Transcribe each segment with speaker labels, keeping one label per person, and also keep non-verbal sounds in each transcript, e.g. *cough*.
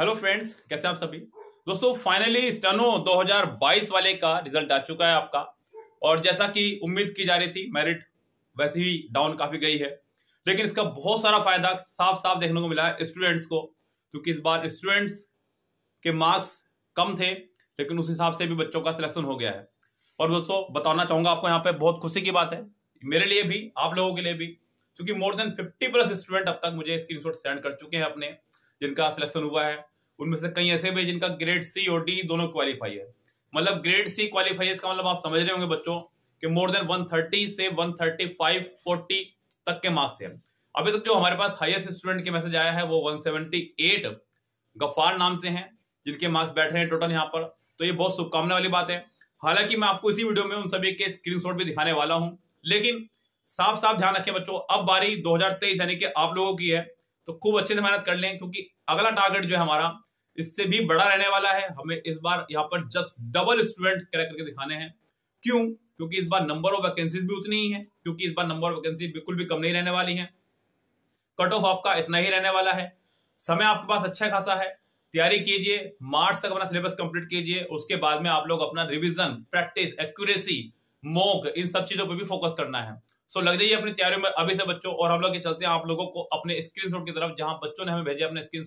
Speaker 1: hello friends कैसे आप सभी दोस्तों फाइनली स्टनो 2022 वाले का रिजल्ट आ चुका है आपका और जैसा कि उम्मीद की जा रही थी मेरिट वैसे ही डाउन काफी गई है लेकिन इसका बहुत सारा फायदा साफ साफ देखने को मिला है स्टूडेंट्स को क्योंकि इस बार स्टूडेंट्स के मार्क्स कम थे लेकिन उस हिसाब से भी बच्चों का सिलेक्शन हो गया है और दोस्तों बताना चाहूंगा आपको यहाँ पे बहुत खुशी की बात है मेरे लिए भी आप लोगों के लिए भी क्योंकि more than fifty plus student अब तक मुझे स्क्रीन सेंड कर चुके हैं अपने जिनका सिलेक्शन हुआ है उनमें से कई ऐसे भी जिनका ग्रेड सी और डी दोनों क्वालिफाई है मतलब ग्रेड सी क्वालिफाई इसका मतलब आप समझ रहे होंगे बच्चों कि मोर देन 130 से 135 40 तक के मार्क्स हैं अभी तक जो हमारे पास हाईएस्ट स्टूडेंट के मैसेज आया है वो 178 गफार नाम से हैं जिनके मार्क्स बैठ रहे हैं टोटल यहाँ पर तो ये बहुत शुभकामना वाली बात है हालांकि मैं आपको इसी वीडियो में उन सभी के स्क्रीनशॉट भी दिखाने वाला हूं लेकिन साफ साफ ध्यान रखें बच्चों अब बारी 2023 यानी कि आप लोगों की है तो खूब अच्छे से मेहनत कर लें क्योंकि अगला टारगेट जो है हमारा इससे भी बड़ा रहने वाला है हमें इस बार यहाँ पर जस्ट डबल स्टूडेंट क्रैक करके दिखाने हैं क्यों क्योंकि इस बार नंबर ऑफ वैकेंसीज भी उतनी ही है क्योंकि इस बार नंबर ऑफ वैकेंसी बिल्कुल भी कम नहीं रहने वाली है कट ऑफ आपका इतना ही रहने वाला है समय आपके पास अच्छा खासा है तैयारी कीजिए मार्च तक अपना सिलेबस कंप्लीट कीजिए उसके बाद में आप लोग अपना रिवीजन प्रैक्टिस एक्यूरेसी मोक इन सब चीजों पर भी फोकस करना है सो so, लग जाइए अपनी तैयारियों में अभी से बच्चों और हम लोग के चलते हैं आप लोगों को अपने स्क्रीन की तरफ जहां बच्चों ने हमें भेजे अपने स्क्रीन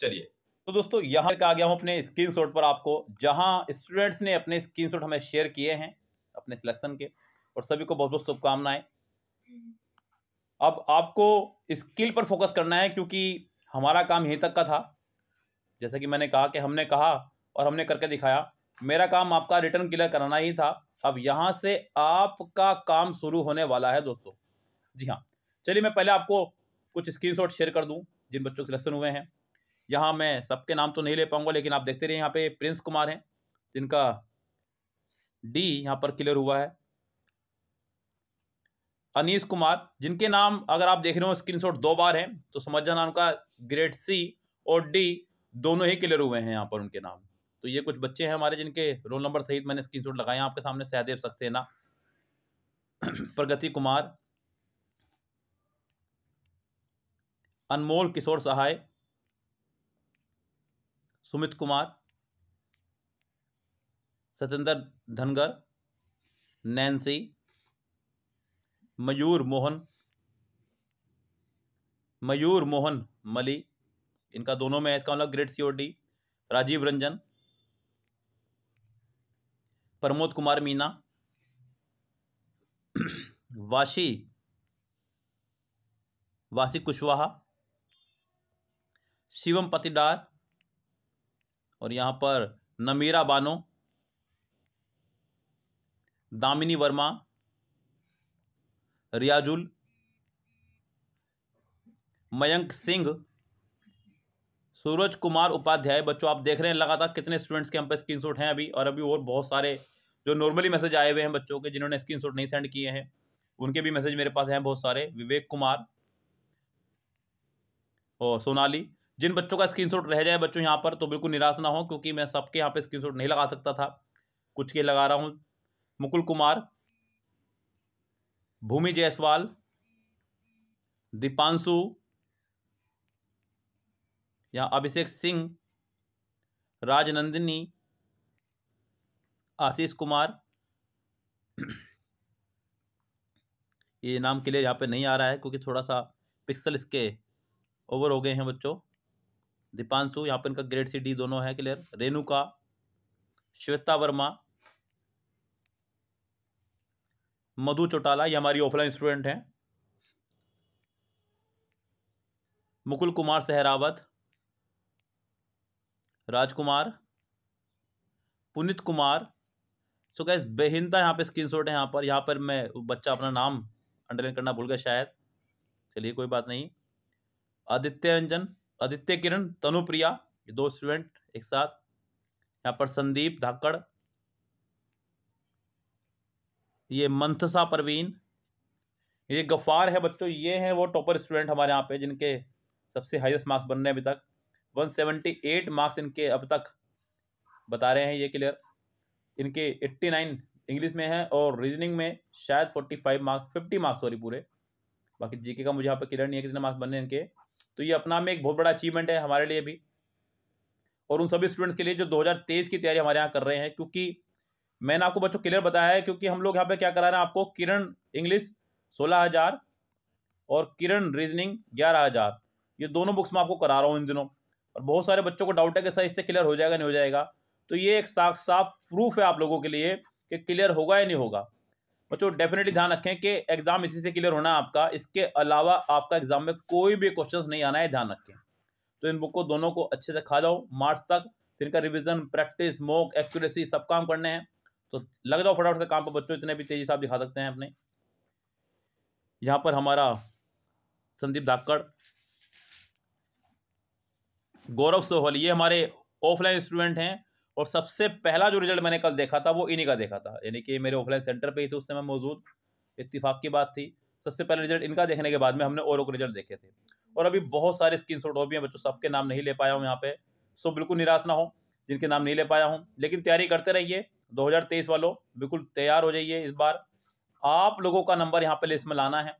Speaker 1: चलिए तो दोस्तों यहाँ आ गया हूँ अपने स्क्रीनशॉट पर आपको जहाँ स्टूडेंट्स ने अपने स्क्रीनशॉट हमें शेयर किए हैं अपने सिलेक्शन के और सभी को बहुत बहुत शुभकामनाएं अब आपको स्किल पर फोकस करना है क्योंकि हमारा काम यहीं तक का था जैसा कि मैंने कहा कि हमने कहा और हमने करके दिखाया मेरा काम आपका रिटर्न क्लियर कराना ही था अब यहाँ से आपका काम शुरू होने वाला है दोस्तों जी हाँ चलिए मैं पहले आपको कुछ स्क्रीनशॉट शेयर कर दूँ जिन बच्चों के सिलेक्शन हुए हैं यहाँ मैं सबके नाम तो नहीं ले पाऊंगा लेकिन आप देखते रहिए यहाँ पे प्रिंस कुमार हैं जिनका डी यहाँ पर क्लियर हुआ है अनीस कुमार जिनके नाम अगर आप देख रहे हो शॉट दो बार हैं तो समझ जाना उनका ग्रेड सी और डी दोनों ही क्लियर हुए हैं यहाँ पर उनके नाम तो ये कुछ बच्चे हैं हमारे जिनके रोल नंबर सहित मैंने स्क्रीन शॉट लगाया आपके सामने सहदेव सक्सेना *clears throat* प्रगति कुमार अनमोल किशोर सहाय सुमित कुमार सतेंद्र धनगर नैन्सी मयूर मोहन मयूर मोहन मली इनका दोनों में इसका मतलब great C D Rajeev Ranjan Pramod Kumar Meena Vashi Vasi Kushwaha Shivam पतिडार और यहाँ पर नमीरा बानो दामिनी वर्मा रियाजुल मयंक सिंह सूरज कुमार उपाध्याय बच्चों आप देख रहे हैं लगातार कितने स्टूडेंट्स के हम पे स्क्रीन हैं अभी और अभी और बहुत सारे जो नॉर्मली मैसेज आए हुए हैं बच्चों के जिन्होंने स्क्रीन नहीं सेंड किए हैं उनके भी मैसेज मेरे पास हैं बहुत सारे विवेक कुमार और सोनाली जिन बच्चों का स्क्रीन रह जाए बच्चों यहाँ पर तो बिल्कुल निराश ना हो क्योंकि मैं सबके यहाँ पे स्क्रीन नहीं लगा सकता था कुछ के लगा रहा हूँ मुकुल कुमार भूमि जायसवाल दीपांशु यहाँ अभिषेक सिंह राजनंदिनी आशीष कुमार ये नाम क्लियर यहाँ पे नहीं आ रहा है क्योंकि थोड़ा सा पिक्सल इसके ओवर हो गए हैं बच्चों दीपांशु यहाँ पर इनका ग्रेड सी डी दोनों है क्लियर रेणुका श्वेता वर्मा मधु चौटाला ये हमारी ऑफलाइन स्टूडेंट हैं मुकुल कुमार सहरावत राजकुमार पुनित कुमार सो गैस बेहिंदा यहाँ पे स्क्रीनशॉट है यहाँ पर यहाँ पर मैं बच्चा अपना नाम अंडरलाइन करना भूल गया शायद चलिए कोई बात नहीं आदित्य रंजन आदित्य किरण तनुप्रिया ये दो स्टूडेंट एक साथ यहाँ पर संदीप धाकड़ ये मंथसा परवीन ये गफार है बच्चों ये हैं वो टॉपर स्टूडेंट हमारे यहाँ पे जिनके सबसे हाईएस्ट मार्क्स बन रहे हैं अभी तक एट मार्क्स इनके अब तक बता रहे हैं ये क्लियर इनके एट्टी नाइन इंग्लिश में है और रीजनिंग में शायद five marks fifty marks sorry पूरे बाकी जीके का मुझे यहाँ पर क्लियर नहीं है कितने मार्क्स बने इनके तो ये अपना में एक बहुत बड़ा अचीवमेंट है हमारे लिए भी और उन सभी स्टूडेंट्स के लिए जो तेईस की तैयारी हमारे यहाँ कर रहे हैं क्योंकि मैंने आपको बच्चों क्लियर बताया है क्योंकि हम लोग यहाँ पे क्या करा रहे हैं आपको किरण इंग्लिश सोलह हज़ार और किरण रीजनिंग ग्यारह हज़ार ये दोनों बुक्स मैं आपको करा रहा हूँ इन दिनों और बहुत सारे बच्चों को डाउट है कि सर इससे क्लियर हो जाएगा नहीं हो जाएगा तो ये एक साफ साफ प्रूफ है आप लोगों के लिए कि क्लियर होगा या नहीं होगा बच्चों डेफिनेटली ध्यान रखें कि एग्जाम इसी से क्लियर होना है आपका इसके अलावा आपका एग्जाम में कोई भी क्वेश्चन नहीं आना है ध्यान रखें तो इन बुक को दोनों को अच्छे से खा जाओ मार्च तक फिर इनका रिविजन प्रैक्टिस मोक एक्यूरेसी सब काम करने हैं तो लग जाओ फटाफट से काम पर बच्चों इतने भी तेजी से आप दिखा सकते हैं अपने यहाँ पर हमारा संदीप धाकड़ गौरव सोहल ये हमारे ऑफलाइन स्टूडेंट हैं और सबसे पहला जो रिजल्ट मैंने कल देखा था वो इन्हीं का देखा था यानी कि मेरे ऑफलाइन सेंटर पे ही थे उस समय मौजूद इतफाक की बात थी सबसे पहले रिजल्ट इनका देखने के बाद में हमने और रिजल्ट देखे थे और अभी बहुत सारे स्क्रीन शॉट हो भी हैं बच्चों सबके नाम नहीं ले पाया हूँ यहाँ पे सो बिल्कुल निराश ना हो जिनके नाम नहीं ले पाया हूँ लेकिन तैयारी करते रहिए दो वालों बिल्कुल तैयार हो जाइए इस बार आप लोगों का नंबर यहाँ पे लिस्ट में लाना है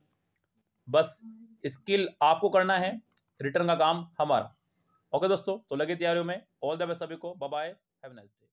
Speaker 1: बस स्किल आपको करना है रिटर्न का काम हमारा ओके दोस्तों तो लगे तैयारियों में ऑल द बेस्ट सभी को बाय हैव नाइस डे